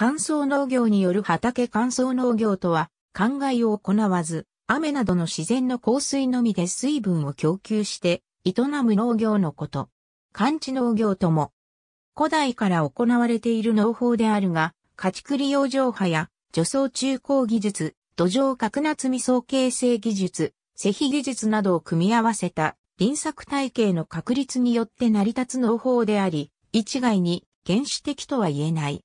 乾燥農業による畑乾燥農業とは、灌漑を行わず、雨などの自然の降水のみで水分を供給して、営む農業のこと。乾地農業とも、古代から行われている農法であるが、家畜利用上派や、除草中高技術、土壌角夏味噌形成技術、施肥技術などを組み合わせた、輪作体系の確立によって成り立つ農法であり、一概に原始的とは言えない。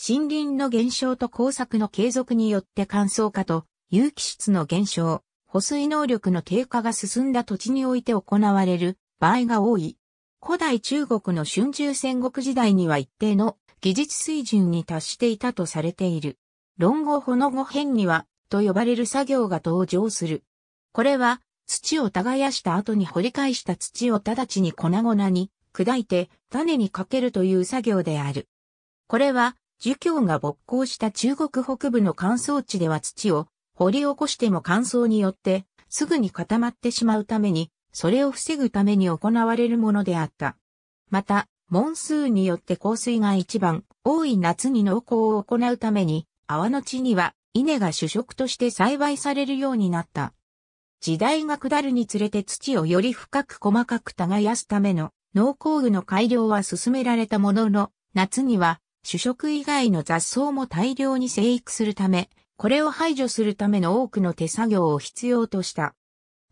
森林の減少と工作の継続によって乾燥化と有機質の減少、保水能力の低下が進んだ土地において行われる場合が多い。古代中国の春秋戦国時代には一定の技術水準に達していたとされている。論語ほの語編には、と呼ばれる作業が登場する。これは、土を耕した後に掘り返した土を直ちに粉々に砕いて種にかけるという作業である。これは、儒教が勃興した中国北部の乾燥地では土を掘り起こしても乾燥によってすぐに固まってしまうために、それを防ぐために行われるものであった。また、モンスーンによって降水が一番多い夏に農耕を行うために、泡の地には稲が主食として栽培されるようになった。時代が下るにつれて土をより深く細かく耕すための農耕具の改良は進められたものの、夏には主食以外の雑草も大量に生育するため、これを排除するための多くの手作業を必要とした。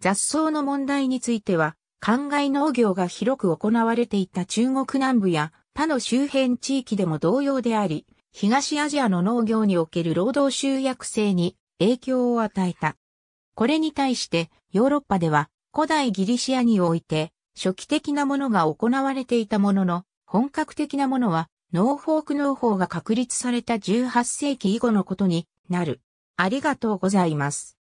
雑草の問題については、灌漑農業が広く行われていた中国南部や他の周辺地域でも同様であり、東アジアの農業における労働集約性に影響を与えた。これに対してヨーロッパでは古代ギリシアにおいて初期的なものが行われていたものの本格的なものはノーフォーク農法が確立された18世紀以後のことになる。ありがとうございます。